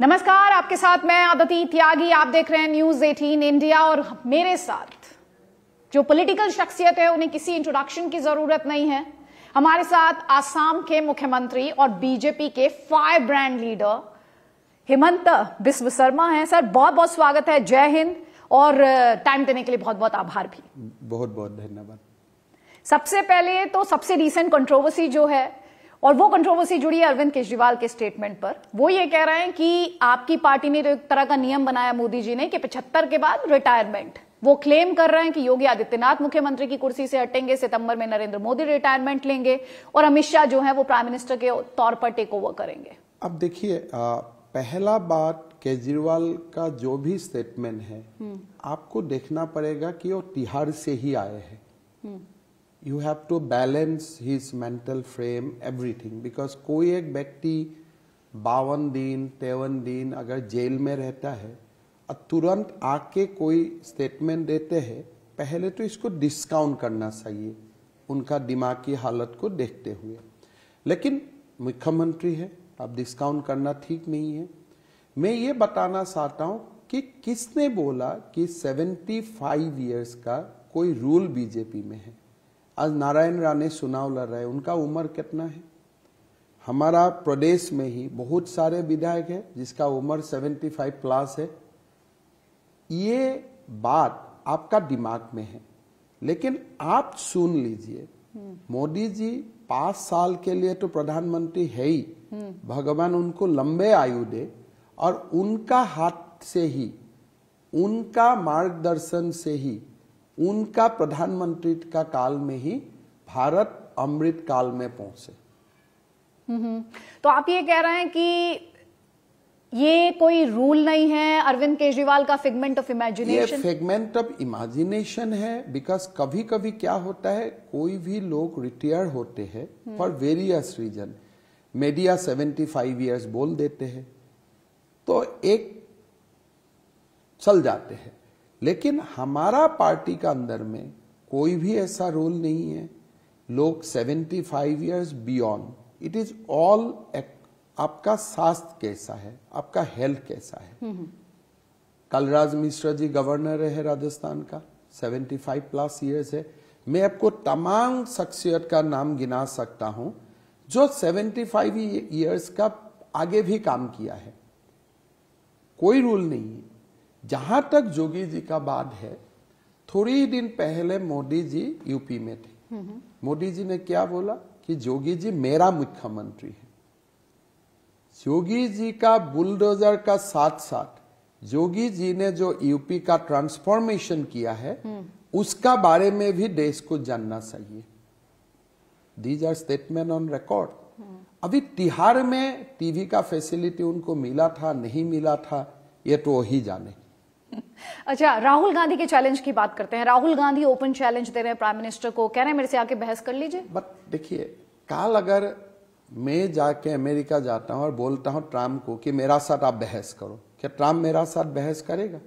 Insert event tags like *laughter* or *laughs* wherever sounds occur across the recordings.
नमस्कार आपके साथ मैं आदति त्यागी आप देख रहे हैं न्यूज 18 इंडिया और मेरे साथ जो पॉलिटिकल शख्सियत है उन्हें किसी इंट्रोडक्शन की जरूरत नहीं है हमारे साथ आसाम के मुख्यमंत्री और बीजेपी के five brand leader Hemant Biswa Sarma है सर बहुत बहुत स्वागत है जय हिंद और टाइम देने के लिए बहुत बहुत आभार भी बहुत बहुत धन्यवाद सबसे पहले तो सबसे रिसेंट कंट्रोवर्सी जो है और वो कंट्रोवर्सी जुड़ी है अरविंद केजरीवाल के स्टेटमेंट पर वो ये कह रहे हैं कि आपकी पार्टी ने तो एक तरह का नियम बनाया मोदी जी ने कि पिछहत्तर के बाद रिटायरमेंट वो क्लेम कर रहे हैं कि योगी आदित्यनाथ मुख्यमंत्री की कुर्सी से हटेंगे सितंबर में नरेंद्र मोदी रिटायरमेंट लेंगे और अमित शाह जो है वो प्राइम मिनिस्टर के तौर पर टेक ओवर करेंगे अब देखिए पहला बात केजरीवाल का जो भी स्टेटमेंट है हम्म। आपको देखना पड़ेगा कि वो तिहाड़ से ही आए हैं hmm. You have to balance his mental frame everything because कोई एक व्यक्ति बावन दिन तेवन दिन अगर जेल में रहता है और तुरंत आके कोई स्टेटमेंट देते हैं पहले तो इसको डिस्काउंट करना चाहिए उनका दिमाग की हालत को देखते हुए लेकिन मुख्यमंत्री है अब डिस्काउंट करना ठीक नहीं है मैं ये बताना चाहता हूँ कि किसने बोला कि 75 फाइव ईयर्स का कोई रूल बीजेपी में है आज नारायण राणे चुनाव लड़ रहे उनका उम्र कितना है हमारा प्रदेश में ही बहुत सारे विधायक है जिसका उम्र 75 प्लस है ये बात आपका दिमाग में है लेकिन आप सुन लीजिए मोदी जी पांच साल के लिए तो प्रधानमंत्री है ही भगवान उनको लंबे आयु दे और उनका हाथ से ही उनका मार्गदर्शन से ही उनका प्रधानमंत्री का काल में ही भारत अमृत काल में पहुंचे तो आप ये कह रहे हैं कि ये कोई रूल नहीं है अरविंद केजरीवाल का figment of imagination figment of imagination है बिकॉज कभी कभी क्या होता है कोई भी लोग रिटायर होते हैं for various reason media five years बोल देते हैं तो एक चल जाते हैं लेकिन हमारा पार्टी का अंदर में कोई भी ऐसा रोल नहीं है लोग 75 five years beyond it is all आपका स्वास्थ्य कैसा है आपका हेल्थ कैसा है हम्म, हम्म। कलराज मिश्रा जी गवर्नर है राजस्थान का 75 प्लस ईयर्स है मैं आपको तमाम शख्सियत का नाम गिना सकता हूं जो 75 ईयर्स का आगे भी काम किया है कोई रूल नहीं है जहां तक जोगी जी का बात है थोड़ी दिन पहले मोदी जी यूपी में थे मोदी जी ने क्या बोला कि जोगी जी मेरा मुख्यमंत्री है जोगी जी का बुलडोजर का साथ साथ जोगी जी ने जो यूपी का ट्रांसफॉर्मेशन किया है उसका बारे में भी देश को जानना चाहिए these are statement on record अभी तिहार में टीवी का फैसिलिटी उनको मिला था नहीं मिला था ये तो वही जाने *laughs* अच्छा राहुल गांधी के चैलेंज की बात करते हैं राहुल गांधी ओपन चैलेंज दे रहे हैं प्राइम मिनिस्टर को कह रहे हैं मेरे से आके बहस कर लीजिए बट देखिए काल अगर मैं जाके अमेरिका जाता हूं और बोलता हूं ट्रम्प को कि मेरा साथ आप बहस करो क्या ट्रम्प मेरा साथ बहस करेगा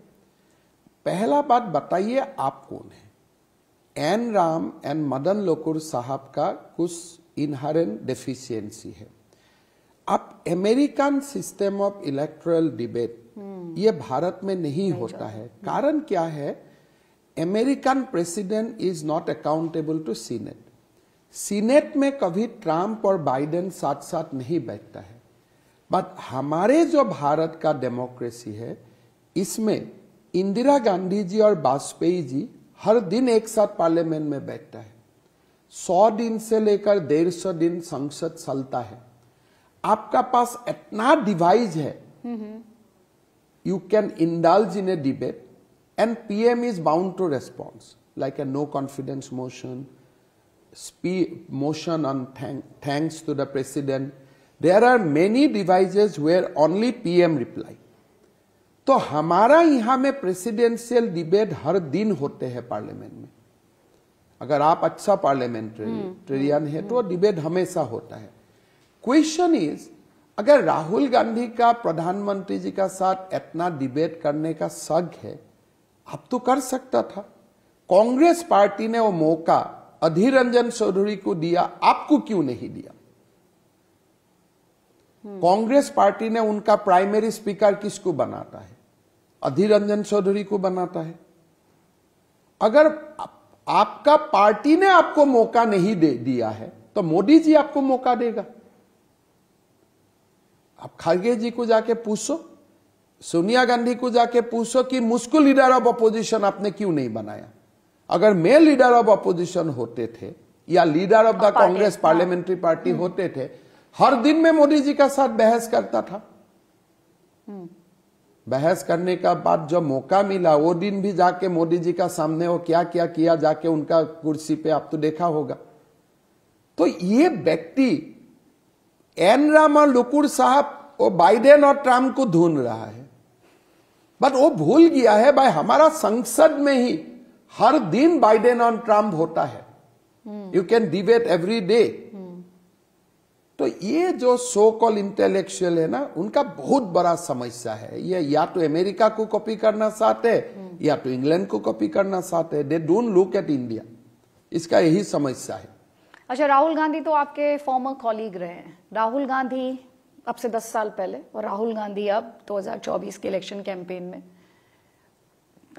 पहला बात बताइए आप कौन है एन राम एन मदन लोकुर साहब का कुछ इनहरेंट डेफिशिएंसी है आप American system of electoral debate ये भारत में नहीं होता है कारण क्या है American president is not accountable to senate senate में कभी ट्रम्प और बाइडेन साथ साथ नहीं बैठता है बट हमारे जो भारत का डेमोक्रेसी है इसमें इंदिरा गांधी जी और वाजपेयी जी हर दिन एक साथ पार्लियामेंट में बैठता है सौ दिन से लेकर डेढ़ सौ दिन संसद चलता है आपका पास इतना डिवाइस है हम्म, हम्म। you can indulge in a debate and PM is bound to respond like a no confidence motion, motion on thank thanks to the president. There are many devices where only PM reply. तो हमारा यहां में presidential debate हर दिन होते हैं parliament में अगर आप अच्छा पार्लियामेंटेरियन है तो डिबेट हमेशा होता है क्वेश्चन इज अगर राहुल गांधी का प्रधानमंत्री जी का साथ इतना डिबेट करने का शक है आप तो कर सकता था कांग्रेस पार्टी ने वो मौका अधीर रंजन चौधरी को दिया आपको क्यों नहीं दिया हम्म। कांग्रेस पार्टी ने उनका प्राइमरी स्पीकर किसको बनाता है अधीर रंजन चौधरी को बनाता है अगर आप, आपका पार्टी ने आपको मौका नहीं दे दिया है तो मोदी जी आपको मौका देगा आप खड़गे जी को जाके पूछो सोनिया गांधी को जाके पूछो कि मुझको लीडर ऑफ अपोजिशन आपने क्यों नहीं बनाया अगर मैं लीडर ऑफ अपोजिशन होते थे या leader of the Congress parliamentary party होते थे हर दिन में मोदी जी का साथ बहस करता था हम्म। बहस करने का बाद जब मौका मिला वो दिन भी जाके मोदी जी का सामने वो क्या क्या किया जाके उनका कुर्सी पे आप तो देखा होगा तो ये व्यक्ति एन राम और लुकुर साहब वो बाइडेन और ट्रम्प को ढूंढ रहा है बट वो भूल गया है भाई हमारा संसद में ही हर दिन बाइडेन और ट्रम्प होता है you can debate every day तो ये जो सो कॉल इंटेलेक्चुअल है ना उनका बहुत बड़ा समस्या है ये या तो अमेरिका को कॉपी करना चाहते हैं हम्म। या तो इंग्लैंड को कॉपी करना चाहते they don't look at India इसका यही समस्या है अच्छा राहुल गांधी तो आपके फॉर्मर कॉलीग रहे हैं राहुल गांधी अब से दस साल पहले और राहुल गांधी अब 2024 के इलेक्शन कैंपेन में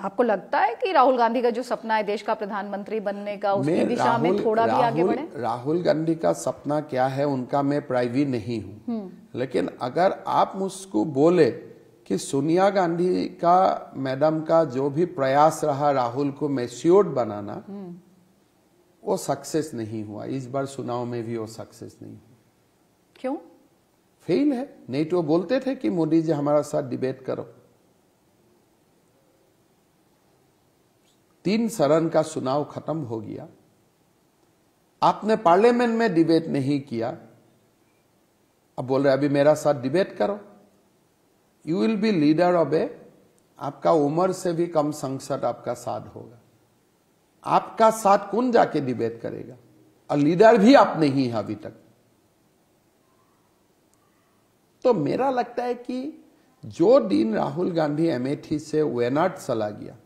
आपको लगता है कि राहुल गांधी का जो सपना है देश का प्रधानमंत्री बनने का उसकी दिशा में थोड़ा भी आगे बढ़े राहुल गांधी का सपना क्या है उनका मैं प्राइवी नहीं हूँ हम्म। लेकिन अगर आप मुझको बोले कि सोनिया गांधी का मैडम का जो भी प्रयास रहा राहुल को मेस्योर्ड बनाना हम्म। वो सक्सेस नहीं हुआ इस बार चुनाव में भी वो सक्सेस नहीं हुआ क्यों फेल है नहीं तो बोलते थे कि मोदी जी हमारा साथ डिबेट करो तीन शरण का चुनाव खत्म हो गया आपने पार्लियामेंट में डिबेट नहीं किया अब बोल रहे अभी मेरा साथ डिबेट करो you will be leader of a आपका उम्र से भी कम संसद आपका साथ होगा आपका साथ कौन जाके डिबेट करेगा और लीडर भी आप नहीं है अभी तक तो मेरा लगता है कि जो दिन राहुल गांधी अमेठी से वेनाट चला गया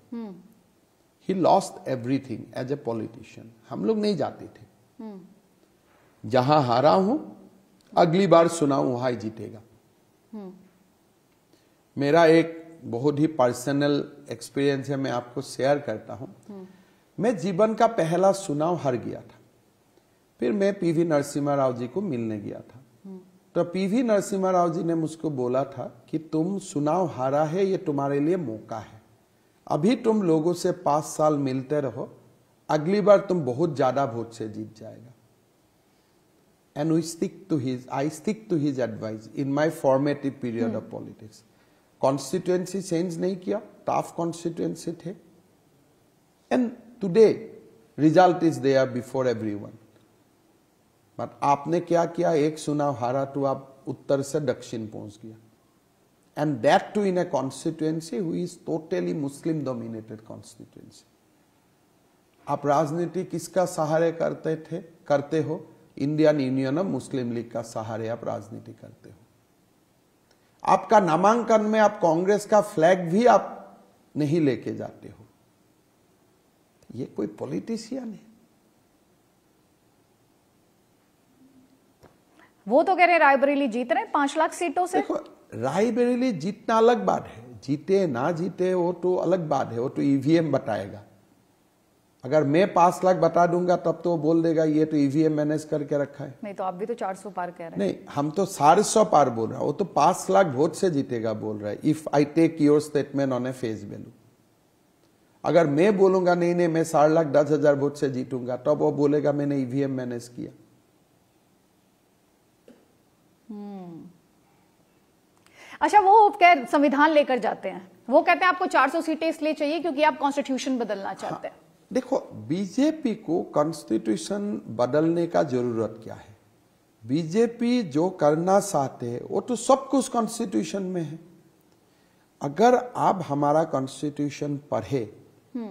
ही lost everything as a politician हम लोग नहीं जाते थे hmm. जहां हारा हूं अगली बार सुनाऊ वहां ही जीतेगा hmm. मेरा एक बहुत ही पर्सनल एक्सपीरियंस है मैं आपको शेयर करता हूं hmm. मैं जीवन का पहला चुनाव हार गया था फिर मैं पीवी नरसिम्हा राव जी को मिलने गया था तो पीवी नरसिम्हा राव जी ने मुझको बोला था कि तुम चुनाव हारा है ये तुम्हारे लिए मौका है अभी तुम लोगों से पांच साल मिलते रहो अगली बार तुम बहुत ज्यादा वोट से जीत जाएगा and we stick to his I stick to his advice in my formative period of politics constituency change नहीं किया टाफ कॉन्स्टिट्युएंसी थे and today result is there before everyone but आपने क्या किया एक सुनाव हारा तो आप उत्तर से दक्षिण पहुंच गया and that too in a constituency हुई is totally Muslim dominated constituency आप राजनीति किसका सहारे करते थे करते हो Indian Union of Muslim League का सहारे आप राजनीति करते हो आपका नामांकन में आप कांग्रेस का फ्लैग भी आप नहीं लेके जाते हो ये कोई पॉलिटिशियन है वो तो कह रहे रायबरेली जीत रहे पांच लाख सीटों से देखो रायबरेली जीतना अलग बात है जीते ना जीते वो तो अलग बात है वो तो ईवीएम e बताएगा अगर मैं पांच लाख बता दूंगा तब तो वो बोल देगा ये तो ईवीएम e मैनेज करके रखा है नहीं तो आप भी तो चार सौ पार कह रहे हैं नहीं हम तो साढ़े सौ पार बोल रहा वो तो पांच लाख वोट से जीतेगा बोल रहा है if I take your statement on a face value अगर मैं बोलूंगा नहीं नहीं मैं साढ़े लाख दस हजार वोट से जीतूंगा तब वो बोलेगा मैंने ईवीएम e मैनेज किया हम्म। अच्छा वो कह संविधान लेकर जाते हैं वो कहते हैं आपको 400 सीटें इसलिए चाहिए क्योंकि आप कॉन्स्टिट्यूशन बदलना हाँ। चाहते हैं हाँ, देखो बीजेपी को कॉन्स्टिट्यूशन बदलने का जरूरत क्या है बीजेपी जो करना चाहते हैं वो तो सब कुछ कॉन्स्टिट्यूशन में है अगर आप हमारा कॉन्स्टिट्यूशन पढ़े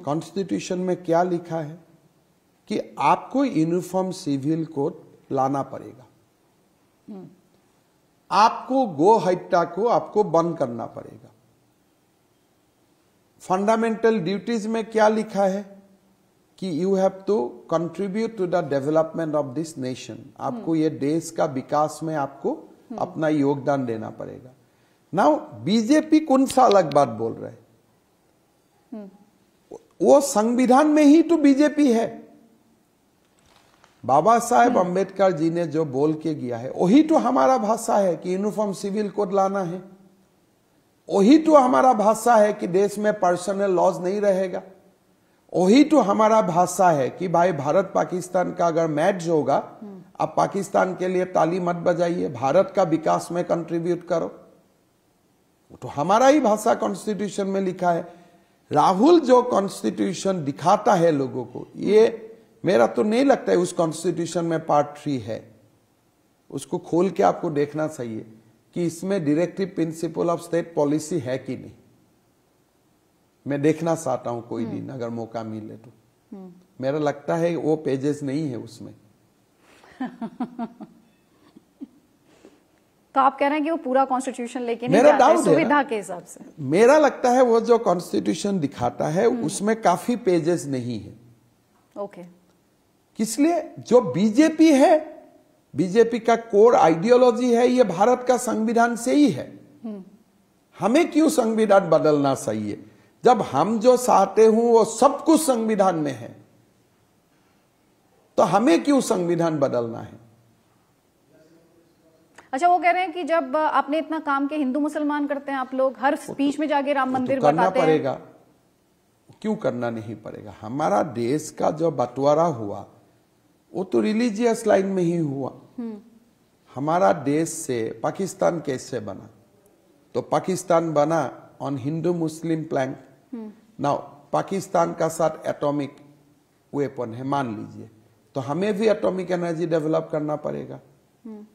कॉन्स्टिट्यूशन हम्म। में क्या लिखा है कि आपको यूनिफॉर्म सिविल कोड लाना पड़ेगा हम्म। आपको गो हट्टा को आपको बंद करना पड़ेगा फंडामेंटल ड्यूटीज में क्या लिखा है कि you have to contribute to the development of this nation आपको हम्म। ये देश का विकास में आपको अपना योगदान देना पड़ेगा नाउ बीजेपी कौन सा अलग बात बोल रहे हैं वो संविधान में ही तो बीजेपी है बाबा साहेब अंबेडकर जी ने जो बोल के गया है वही तो हमारा भाषा है कि यूनिफॉर्म सिविल कोड लाना है वही तो हमारा भाषा है कि देश में पर्सनल लॉज नहीं रहेगा वही तो हमारा भाषा है कि भाई भारत पाकिस्तान का अगर मैच होगा आप पाकिस्तान के लिए ताली मत बजाइए भारत का विकास में कंट्रीब्यूट करो तो हमारा ही भाषा कॉन्स्टिट्यूशन में लिखा है राहुल जो कॉन्स्टिट्यूशन दिखाता है लोगों को ये मेरा तो नहीं लगता है उस कॉन्स्टिट्यूशन में पार्ट थ्री है उसको खोल के आपको देखना चाहिए कि इसमें directive principle of state policy है कि नहीं मैं देखना चाहता हूं कोई दिन अगर मौका मिले तो हम्म। मेरा लगता है वो पेजेस नहीं है उसमें *laughs* तो आप कह रहे हैं कि वो पूरा कॉन्स्टिट्यूशन लेके मेरा डाउट सुविधा के हिसाब से मेरा लगता है वो जो कॉन्स्टिट्यूशन दिखाता है हम्म। उसमें काफी पेजेस नहीं है ओके किस लिए जो बीजेपी है बीजेपी का कोर आइडियोलॉजी है ये भारत का संविधान से ही है हम्म। हमें क्यों संविधान बदलना सही है जब हम जो चाहते हूं वो सब कुछ संविधान में है तो हमें क्यों संविधान बदलना है अच्छा वो कह रहे हैं कि जब आपने इतना काम के हिंदू मुसलमान करते हैं आप लोग हर स्पीच तो- में जाके राम तो मंदिर करना पड़ेगा क्यों करना नहीं पड़ेगा हमारा देश का जो बंटवारा हुआ वो तो रिलीजियस लाइन में ही हुआ हम्म। हमारा देश से पाकिस्तान कैसे बना तो पाकिस्तान बना on Hindu Muslim plank now Pakistan का साथ एटॉमिक वेपन है मान लीजिए तो हमें भी एटॉमिक एनर्जी डेवलप करना पड़ेगा हम्म।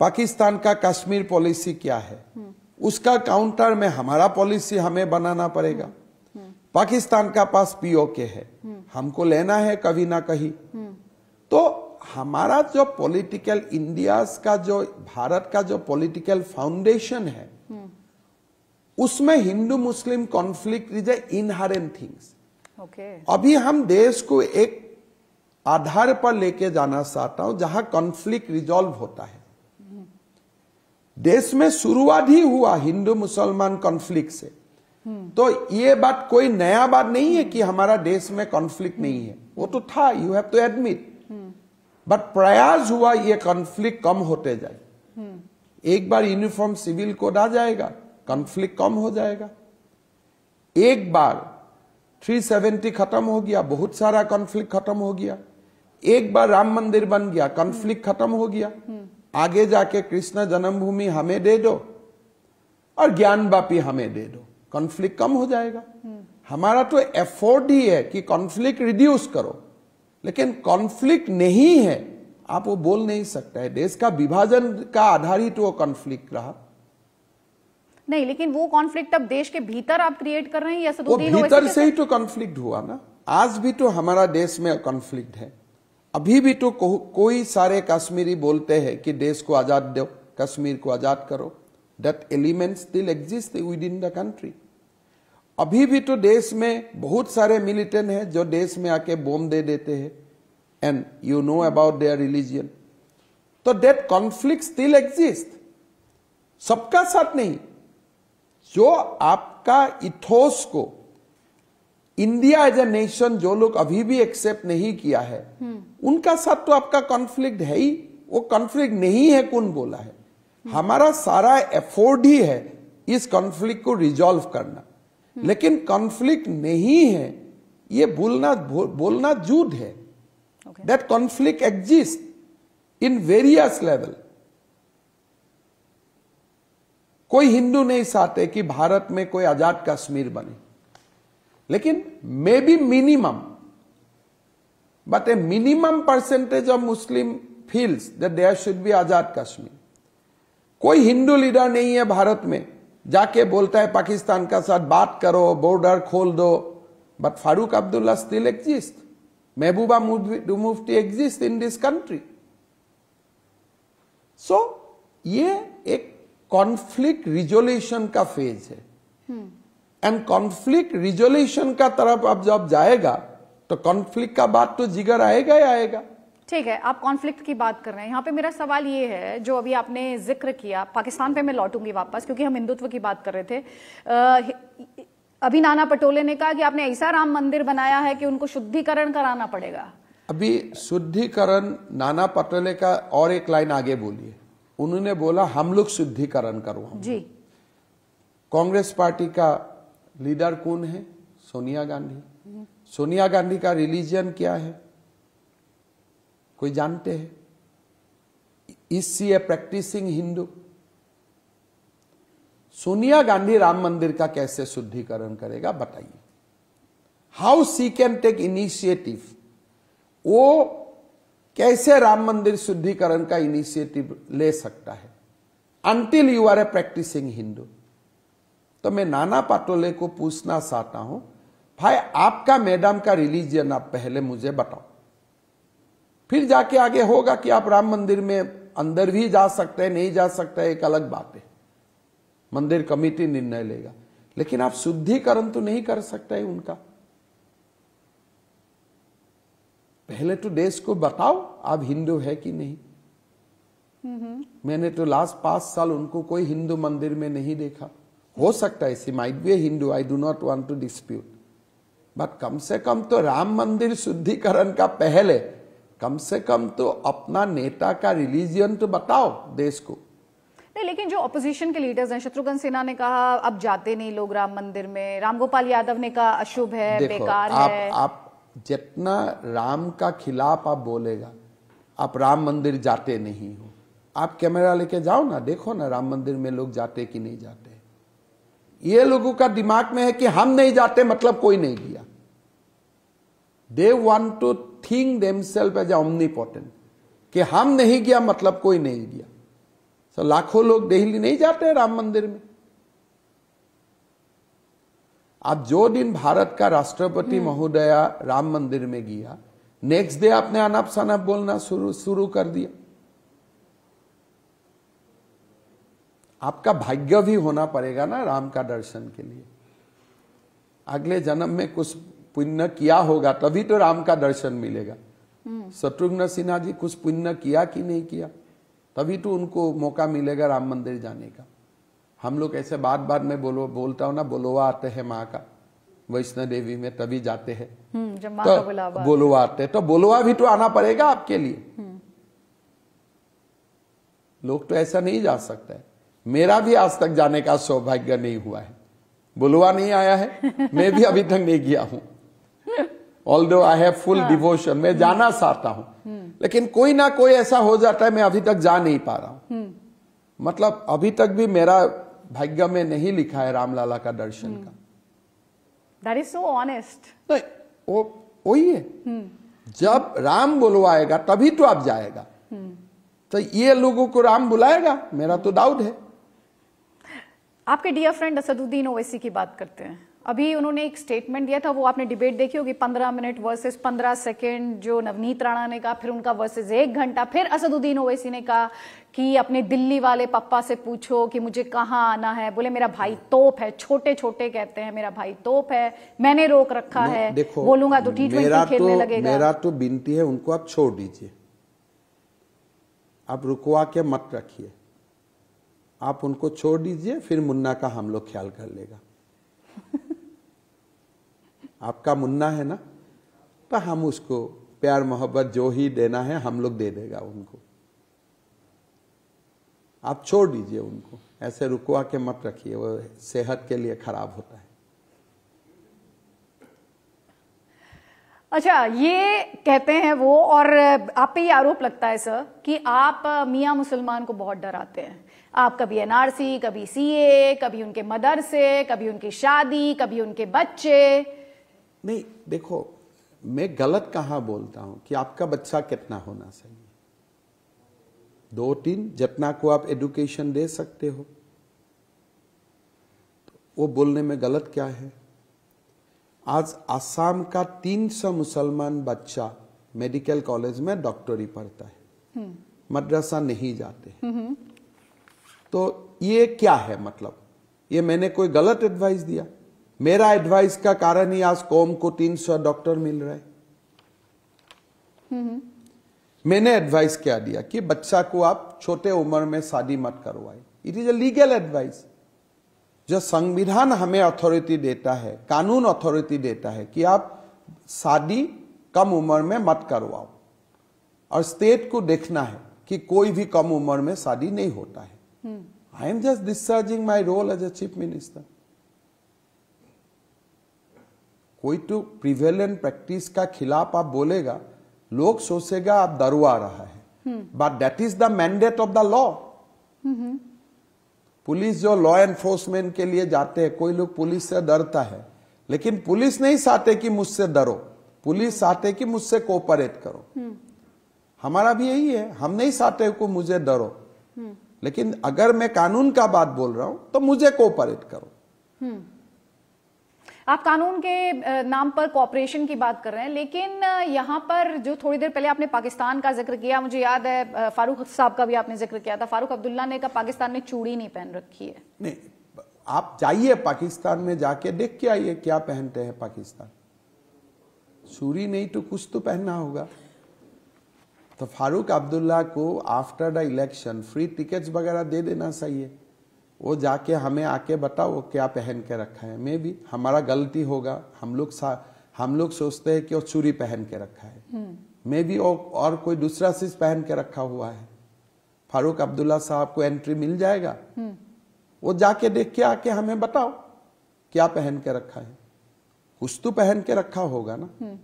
पाकिस्तान का कश्मीर पॉलिसी क्या है उसका काउंटर में हमारा पॉलिसी हमें बनाना पड़ेगा पाकिस्तान का पास पीओके है हमको लेना है कभी ना कहीं तो हमारा जो पॉलिटिकल इंडिया का जो भारत का जो पॉलिटिकल फाउंडेशन है उसमें Hindu Muslim conflict is a inherent things अभी हम देश को एक आधार पर लेके जाना चाहता हूं जहां कॉन्फ्लिक्ट रिजॉल्व होता है देश में शुरुआत ही हुआ हिंदू मुसलमान कॉन्फ्लिक्ट से तो ये बात कोई नया बात नहीं है कि हमारा देश में कॉन्फ्लिक्ट नहीं है वो तो था you have to admit but प्रयास हुआ ये कॉन्फ्लिक्ट कम होते जाए एक बार यूनिफॉर्म सिविल कोड आ जाएगा कॉन्फ्लिक्ट कम हो जाएगा एक बार 370 खत्म हो गया बहुत सारा कॉन्फ्लिक्ट खत्म हो गया एक बार राम मंदिर बन गया कॉन्फ्लिक्ट खत्म हो गया आगे जाके कृष्ण जन्मभूमि हमें दे दो और ज्ञान बापी हमें दे दो कॉन्फ्लिक्ट कम हो जाएगा हमारा तो एफोर्ड ही है कि कॉन्फ्लिक्ट रिड्यूस करो लेकिन कॉन्फ्लिक्ट नहीं है आप वो बोल नहीं सकते है देश का विभाजन का आधारित वो कॉन्फ्लिक्ट रहा नहीं लेकिन वो कॉन्फ्लिक्ट अब देश के भीतर आप क्रिएट कर रहे हैं या वो भीतर से ही तो कॉन्फ्लिक्ट हुआ ना आज भी तो हमारा देश में कॉन्फ्लिक्ट है अभी भी तो को, कोई सारे कश्मीरी बोलते हैं कि देश को आज़ाद दो कश्मीर को आज़ाद करो that element still exist within the country अभी भी तो देश में बहुत सारे मिलिटेंट हैं जो देश में आके बॉम्ब दे देते हैं and you know about their religion तो डेट कॉन्फ्लिक्ट स्टिल एग्जिस्ट सबका साथ नहीं जो आपका इथोस को इंडिया एज ए नेशन जो लोग अभी भी एक्सेप्ट नहीं किया है हम्म। उनका साथ तो आपका कॉन्फ्लिक्ट है ही वो कॉन्फ्लिक्ट नहीं है कौन बोला है हम्म। हमारा सारा एफोर्ड ही है इस कॉन्फ्लिक्ट को रिजॉल्व करना हम्म। लेकिन कॉन्फ्लिक्ट नहीं है ये बोलना बोलना जूद है that conflict exist in various level कोई हिंदू नहीं चाहते कि भारत में कोई आजाद कश्मीर बने लेकिन maybe minimum but a minimum percentage of Muslim feels that there should be Azad Kashmir कोई हिंदू लीडर नहीं है भारत में जाके बोलता है पाकिस्तान का साथ बात करो बॉर्डर खोल दो but Farooq Abdullah still exist Mehbooba Mufti exist in this country so ये एक कॉन्फ्लिक्ट रिजोल्यूशन का फेज है hmm. एंड कॉन्फ्लिक्ट रिजोल्यूशन का तरफ अब जब जाएगा तो कॉन्फ्लिक्ट का बात तो जिगर आएगा ही आएगा ठीक है आप कॉन्फ्लिक्ट की बात कर रहे हैं यहाँ पे मेरा सवाल ये है जो अभी आपने जिक्र किया पाकिस्तान पे मैं लौटूंगी वापस क्योंकि हम हिंदुत्व की बात कर रहे थे अभी नाना पटोले ने कहा कि आपने ऐसा राम मंदिर बनाया है कि उनको शुद्धिकरण कराना पड़ेगा अभी शुद्धिकरण नाना पटोले का और एक लाइन आगे बोलिए उन्होंने बोला हम लोग शुद्धिकरण करो जी कांग्रेस पार्टी का लीडर कौन है सोनिया गांधी सोनिया गांधी का रिलीजन क्या है कोई जानते हैं इस she a practicing Hindu Sonia Gandhi Ram मंदिर का कैसे शुद्धिकरण करेगा बताइए how she can take initiative वो कैसे राम मंदिर शुद्धिकरण का इनिशिएटिव ले सकता है until you are a practicing Hindu तो मैं नाना पाटोले को पूछना चाहता हूं भाई आपका मैडम का रिलीजन आप पहले मुझे बताओ फिर जाके आगे होगा कि आप राम मंदिर में अंदर भी जा सकते हैं नहीं जा सकते एक अलग बात है मंदिर कमिटी निर्णय लेगा लेकिन आप शुद्धिकरण तो नहीं कर सकते है उनका पहले तो देश को बताओ आप हिंदू है कि नहीं मैंने तो लास्ट पांच साल उनको कोई हिंदू मंदिर में नहीं देखा हो सकता है she might be a Hindu I do not want to dispute but कम से कम तो राम मंदिर शुद्धिकरण का पहले कम से कम तो अपना नेता का रिलीजियन तो बताओ देश को नहीं लेकिन जो अपोजिशन के लीडर्स हैं शत्रुघ्न सिन्हा ने कहा अब जाते नहीं लोग राम मंदिर में राम गोपाल यादव ने कहा अशुभ है बेकार आप, है आप जितना राम का खिलाफ आप बोलेगा आप राम मंदिर जाते नहीं हो आप कैमरा लेके जाओ ना देखो ना राम मंदिर में लोग जाते कि नहीं जाते ये लोगों का दिमाग में है कि हम नहीं जाते मतलब कोई नहीं गया they want to think them self as अमनी कि हम नहीं गया मतलब कोई नहीं गया सो so, लाखों लोग दिल्ली नहीं जाते राम मंदिर में अब जो दिन भारत का राष्ट्रपति हम्म। महोदया राम मंदिर में गया नेक्स्ट डे आपने अनाप शनाप बोलना शुरू शुरू कर दिया आपका भाग्य भी होना पड़ेगा ना राम का दर्शन के लिए अगले जन्म में कुछ पुण्य किया होगा तभी तो राम का दर्शन मिलेगा हम्म। शत्रुघ्न सिन्हा जी कुछ पुण्य किया कि नहीं किया तभी तो उनको मौका मिलेगा राम मंदिर जाने का हम लोग ऐसे बात बात में बोलो बोलता हूँ ना बोलोवा आते हैं माँ का वैष्णो देवी में तभी जाते हैं हम्म, तो बोलोवा आते हैं तो बोलोवा भी तो आना पड़ेगा आपके लिए हम्म। लोग तो ऐसा नहीं जा सकता है मेरा भी आज तक जाने का सौभाग्य नहीं हुआ है बुलवा नहीं आया है मैं भी अभी तक नहीं गया हूं ऑल दो आई हैव फुल डिवोशन मैं जाना चाहता हूं हम्म। लेकिन कोई ना कोई ऐसा हो जाता है मैं अभी तक जा नहीं पा रहा हूं हम्म। मतलब अभी तक भी मेरा भाग्य में नहीं लिखा है रामलाला का दर्शन हम्म। का दैट इज सो ऑनेस्ट नहीं वो वही है जब राम बुलवाएगा तभी तो आप जाएगा तो ये लोगों को राम बुलाएगा मेरा तो डाउट है आपके डियर फ्रेंड असदुद्दीन ओवैसी की बात करते हैं अभी उन्होंने एक स्टेटमेंट दिया था वो आपने डिबेट देखी होगी पंद्रह मिनट वर्सेस पंद्रह सेकेंड जो नवनीत राणा ने कहा फिर उनका वर्सेस एक घंटा फिर असदुद्दीन ओवैसी ने कहा कि अपने दिल्ली वाले पप्पा से पूछो कि मुझे कहाँ आना है बोले मेरा भाई तोप है छोटे छोटे कहते हैं मेरा भाई तोप है मैंने रोक रखा है देखो बोलूंगा तो टी ट्वेंटी तो खेलने लगेगा मेरा तो बिनती है उनको आप छोड़ दीजिए आप रुकवा के मत रखिए आप उनको छोड़ दीजिए फिर मुन्ना का हम लोग ख्याल कर लेगा *laughs* आपका मुन्ना है ना तो हम उसको प्यार मोहब्बत जो ही देना है हम लोग दे देगा उनको आप छोड़ दीजिए उनको ऐसे रुकवा के मत रखिए वो सेहत के लिए खराब होता है अच्छा ये कहते हैं वो और आप पे ये आरोप लगता है सर कि आप मियां मुसलमान को बहुत डराते हैं आप कभी एनआरसी कभी सीए कभी उनके मदरसे कभी उनकी शादी कभी उनके बच्चे नहीं देखो मैं गलत कहा बोलता हूं कि आपका बच्चा कितना होना चाहिए दो तीन जितना को आप एडुकेशन दे सकते हो तो वो बोलने में गलत क्या है आज आसाम का 300 मुसलमान बच्चा मेडिकल कॉलेज में डॉक्टरी पढ़ता है हम्म। मदरसा नहीं जाते हम्म। तो ये क्या है मतलब ये मैंने कोई गलत एडवाइस दिया मेरा एडवाइस का कारण ही आज कॉम को तीन सौ डॉक्टर मिल रहे हम्म। मैंने एडवाइस क्या दिया कि बच्चा को आप छोटे उम्र में शादी मत करवाए it is a legal advice जो संविधान हमें अथॉरिटी देता है कानून अथॉरिटी देता है कि आप शादी कम उम्र में मत करवाओ और स्टेट को देखना है कि कोई भी कम उम्र में शादी नहीं होता है Hmm. I am just discharging my role as a chief minister. कोई तो prevalent प्रैक्टिस का खिलाफ आप बोलेगा लोग सोचेगा आप दरुआ रहा है but that is the mandate of the law police जो लॉ एनफोर्समेंट के लिए जाते हैं कोई लोग पुलिस से डरता है लेकिन पुलिस नहीं चाहते कि मुझसे डरो पुलिस चाहते कि मुझसे कोऑपरेट करो hmm. हमारा भी यही है हम नहीं चाहते को मुझे डरो hmm. लेकिन अगर मैं कानून का बात बोल रहा हूं तो मुझे कोऑपरेट करो हम्म। आप कानून के नाम पर कोऑपरेशन की बात कर रहे हैं लेकिन यहाँ पर जो थोड़ी देर पहले आपने पाकिस्तान का जिक्र किया मुझे याद है फारूक साहब का भी आपने जिक्र किया था फारूक अब्दुल्ला ने कहा पाकिस्तान में चूड़ी नहीं पहन रखी है नहीं आप जाइए पाकिस्तान में जाके देख के आइए क्या पहनते हैं पाकिस्तान चूड़ी नहीं तो कुछ तो पहनना होगा तो फारूक अब्दुल्ला को after the election free tickets वगैरह दे देना चाहिए वो जाके हमें आके बताओ क्या पहन के रखा है मे भी हमारा गलती होगा हम लोग हम लोग सोचते हैं कि वो चूरी पहन के रखा है मे हम्म। भी और कोई दूसरा चीज पहन के रखा हुआ है फारूक अब्दुल्ला साहब को एंट्री मिल जाएगा हम्म। वो जाके देख के आके हमें बताओ क्या पहन के रखा है कुछ तो पहन के रखा होगा ना हम्म।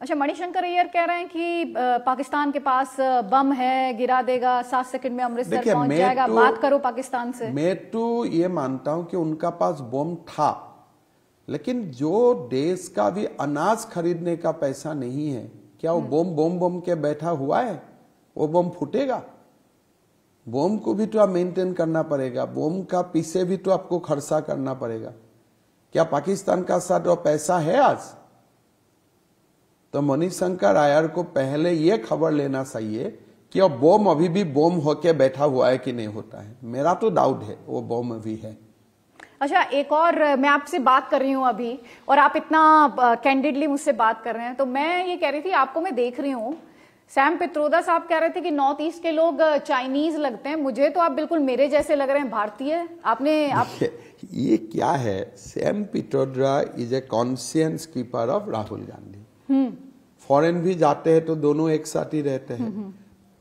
अच्छा मणिशंकर अयर कह रहे हैं कि पाकिस्तान के पास बम है गिरा देगा सात सेकंड में अमृतसर पहुंच जाएगा तो, बात करो पाकिस्तान से मैं तो ये मानता हूं कि उनका पास बम था लेकिन जो देश का भी अनाज खरीदने का पैसा नहीं है क्या वो हम्म। बम बम बम के बैठा हुआ है वो बम फूटेगा बम को भी तो आप मेंटेन करना पड़ेगा बम का पीछे भी तो आपको खर्चा करना पड़ेगा क्या पाकिस्तान का साथ वो पैसा है आज तो मनीष शंकर आयर को पहले ये खबर लेना चाहिए कि अब बोम अभी भी बोम होके बैठा हुआ है कि नहीं होता है मेरा तो डाउट है वो बोम अभी है अच्छा एक और मैं आपसे बात कर रही हूँ अभी और आप इतना कैंडिडली मुझसे बात कर रहे हैं तो मैं ये कह रही थी आपको मैं देख रही हूँ सैम पित्रोदा साहब कह रहे थे कि नॉर्थ ईस्ट के लोग चाइनीज लगते हैं मुझे तो आप बिल्कुल मेरे जैसे लग रहे हैं भारतीय आपने आप ये, *laughs* ये क्या है Sam Pitroda is a conscience keeper of Rahul Gandhi foreign भी जाते हैं तो दोनों एक साथ ही रहते हैं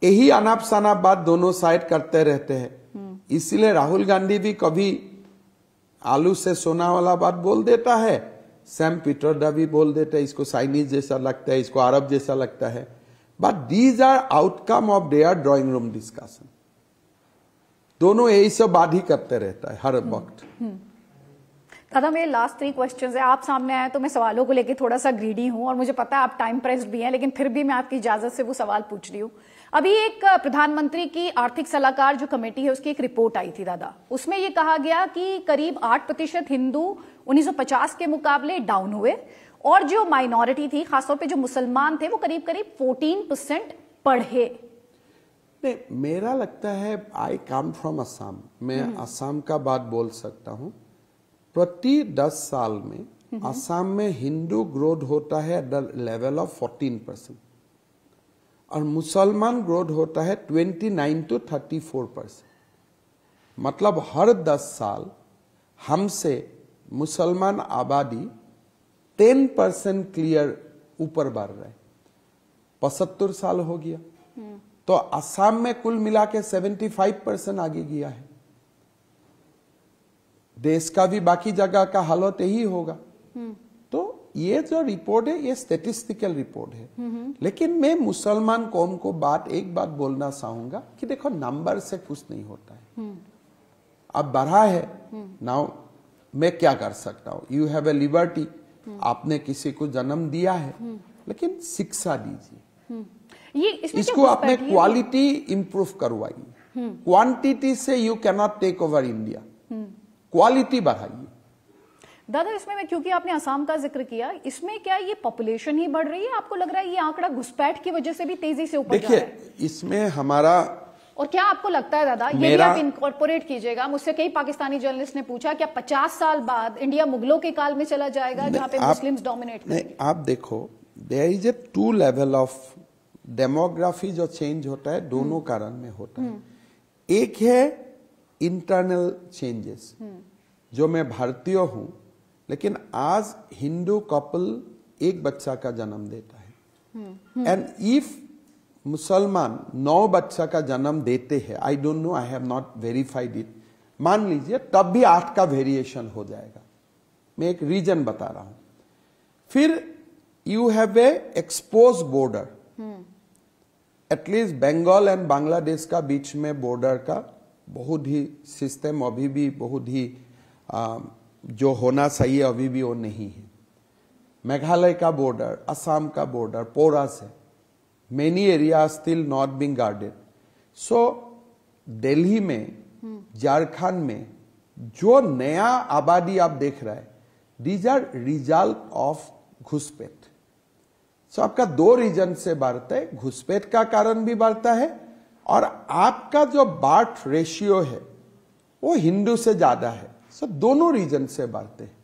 यही अनाप शनाप बात दोनों साइड करते रहते हैं इसलिए राहुल गांधी भी कभी आलू से सोना वाला बात बोल देता है सैम पीटर भी बोल देता है इसको चाइनीज जैसा लगता है इसको अरब जैसा लगता है but these are outcome of they are drawing room discussion दोनों यही सब बात ही करते रहता है हर वक्त दादा मेरे लास्ट थ्री क्वेश्चन है आप सामने आए तो मैं सवालों को लेकर थोड़ा सा ग्रीडी हूँ और मुझे पता है आप टाइम प्रेस्ड भी हैं लेकिन फिर भी मैं आपकी इजाजत से वो सवाल पूछ रही हूँ अभी एक प्रधानमंत्री की आर्थिक सलाहकार जो कमेटी है उसकी एक रिपोर्ट आई थी दादा उसमें ये कहा गया कि करीब आठ प्रतिशत हिंदू 1950 के मुकाबले डाउन हुए और जो माइनॉरिटी थी खासतौर पे जो मुसलमान थे वो करीब करीब 14 परसेंट पढ़े नहीं मेरा लगता है आई कम फ्रॉम असम मैं असम हम्म। का बात बोल सकता हूँ प्रति दस साल में आसाम में हिंदू ग्रोथ होता है at the level of fourteen percent और मुसलमान ग्रोथ होता है twenty nine to thirty four percent मतलब हर दस साल हमसे मुसलमान आबादी टेन परसेंट क्लियर ऊपर बढ़ रहे पचहत्तर साल हो गया हम्म। तो आसाम में कुल मिला के सेवेंटी फाइव परसेंट आगे गया है देश का भी बाकी जगह का हालत यही होगा हम्म। तो ये जो रिपोर्ट है ये स्टेटिस्टिकल रिपोर्ट है हम्म, हम्म। लेकिन मैं मुसलमान कौम को बात एक बात बोलना चाहूंगा कि देखो नंबर से कुछ नहीं होता है अब बढ़ा है नाउ मैं क्या कर सकता हूँ यू हैव ए लिबर्टी आपने किसी को जन्म दिया है लेकिन शिक्षा दीजिए ये इसको आपने क्वालिटी इंप्रूव करवाई क्वांटिटी से you cannot take over India quality बढ़ाइए दादा इसमें मैं क्योंकि आपने असम का जिक्र किया इसमें क्या ये पॉपुलेशन ही बढ़ रही है आपको लग रहा है ये आंकड़ा घुसपैठ की वजह से भी तेजी से ऊपर देखिए इसमें हमारा और क्या आपको लगता है दादा ये आप इनकॉर्पोरेट कीजिएगा मुझसे कई पाकिस्तानी जर्नलिस्ट ने पूछा क्या पचास साल बाद इंडिया मुगलों के काल में चला जाएगा जहां पे मुस्लिम डोमिनेट नहीं आप देखो there is a two level of demography जो चेंज होता है दोनों हम्म। कारण में होता है हम्म। एक है इंटरनल चेंजेस जो मैं भारतीय हूं लेकिन आज हिंदू कपल एक बच्चा का जन्म देता है एंड इफ मुसलमान नौ बच्चा का जन्म देते हैं I don't know I have not verified it मान लीजिए तब भी आठ का वेरिएशन हो जाएगा मैं एक रीजन बता रहा हूं फिर you have a expose border at least Bengal and Bangladesh का बीच में बॉर्डर का बहुत ही सिस्टम अभी भी बहुत ही आ, जो होना चाहिए अभी भी वो नहीं है मेघालय का बॉर्डर असम का बॉर्डर पोरा से many area still not being guarded so Delhi में हम्म। झारखंड में जो नया आबादी आप देख रहा है दीज आर रिजल्ट ऑफ घुसपैठ सो आपका दो रीजन से बढ़ता है घुसपैठ का कारण भी बढ़ता है और आपका जो बाट रेशियो है वो हिंदू से ज्यादा है सो दोनों रीजन से बढ़ते हैं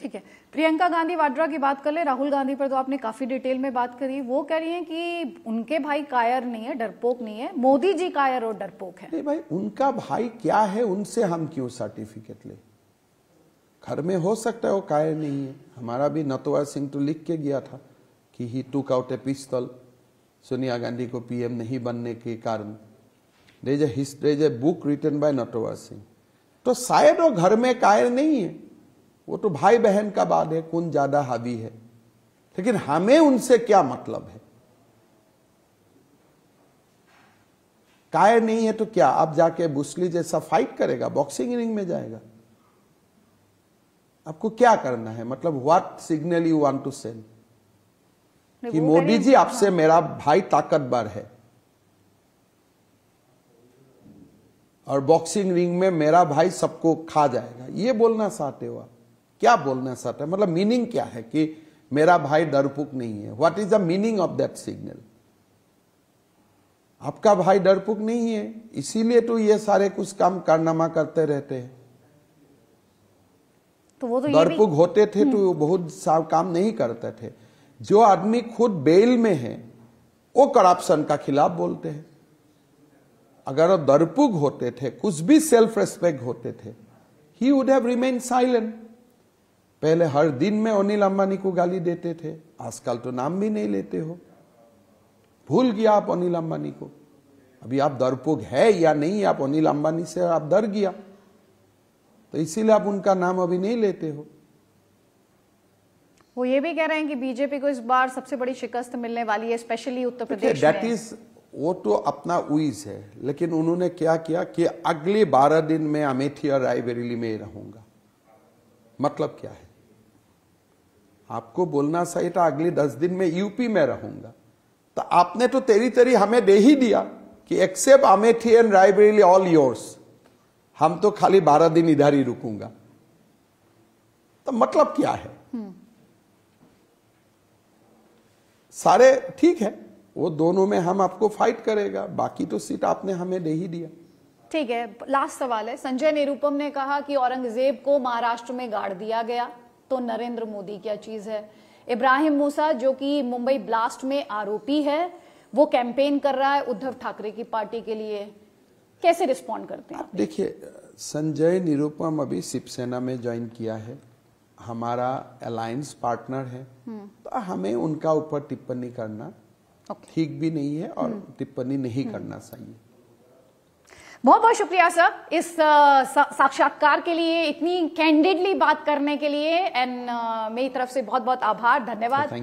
ठीक है प्रियंका गांधी वाड्रा की बात कर ले राहुल गांधी पर तो आपने काफी डिटेल में बात करी वो कह रही हैं कि उनके भाई कायर नहीं है डरपोक नहीं है मोदी जी कायर और डरपोक है भाई उनका भाई क्या है उनसे हम क्यों सर्टिफिकेट ले घर में हो सकता है वो कायर नहीं है हमारा भी नतोवा सिंह तो लिख के गया था कि he took out a pistol Sonia Gandhi को पीएम नहीं बनने के कारण रेज is a book written by Natwar Singh तो शायद वो घर में कायर नहीं है वो तो भाई बहन का बात है कौन ज्यादा हावी है लेकिन हमें उनसे क्या मतलब है कायर नहीं है तो क्या आप जाके बुसली जैसा फाइट करेगा बॉक्सिंग रिंग में जाएगा आपको क्या करना है मतलब what signal you want to send कि मोदी जी आपसे हाँ। मेरा भाई ताकतवर है और बॉक्सिंग रिंग में मेरा भाई सबको खा जाएगा ये बोलना चाहते हो आप क्या बोलना चाहते हैं मतलब मीनिंग क्या है कि मेरा भाई डरपुक नहीं है what is the meaning of that signal आपका भाई डरपुक नहीं है इसीलिए तो ये सारे कुछ काम कारनामा करते रहते हैं तो वो तो डरपुक होते थे तो हम्म। बहुत सा काम नहीं करते थे जो आदमी खुद बेल में है वो करप्शन का खिलाफ बोलते हैं अगर वो दरपुग होते थे कुछ भी सेल्फ रेस्पेक्ट होते थे he would have remain silent पहले हर दिन में अनिल अंबानी को गाली देते थे आजकल तो नाम भी नहीं लेते हो भूल गया आप अनिल अंबानी को अभी आप दरपुग है या नहीं आप अनिल अंबानी से आप डर गया तो इसीलिए आप उनका नाम अभी नहीं लेते हो वो ये भी कह रहे हैं कि बीजेपी को इस बार सबसे बड़ी शिकस्त मिलने वाली है specially Uttar Pradesh that is वो तो अपना उइज है लेकिन उन्होंने क्या किया कि अगले बारह दिन में अमेठी और रायबरेली में रहूंगा मतलब क्या है आपको बोलना सही था अगले दस दिन में यूपी में रहूंगा तो आपने तो तेरी तेरी हमें दे ही दिया कि except Amethi and Raebareli all yours हम तो खाली बारह दिन इधर ही रुकूंगा तो मतलब क्या है हम्म। सारे ठीक है वो दोनों में हम आपको फाइट करेगा बाकी तो सीट आपने हमें दे ही दिया ठीक है लास्ट सवाल है संजय निरुपम ने कहा कि औरंगजेब को महाराष्ट्र में गाड़ दिया गया तो नरेंद्र मोदी क्या चीज है इब्राहिम मूसा जो कि मुंबई ब्लास्ट में आरोपी है वो कैंपेन कर रहा है उद्धव ठाकरे की पार्टी के लिए कैसे रिस्पॉन्ड करते हैं देखिए संजय निरुपम अभी शिवसेना में ज्वाइन किया है हमारा अलायंस पार्टनर है हम्म। तो हमें उनका ऊपर टिप्पणी करना ठीक भी नहीं है और हम्म। टिप्पणी नहीं हम्म। करना चाहिए बहुत बहुत शुक्रिया सर इस साक्षात्कार के लिए इतनी कैंडिडली बात करने के लिए एंड मेरी तरफ से बहुत बहुत आभार धन्यवाद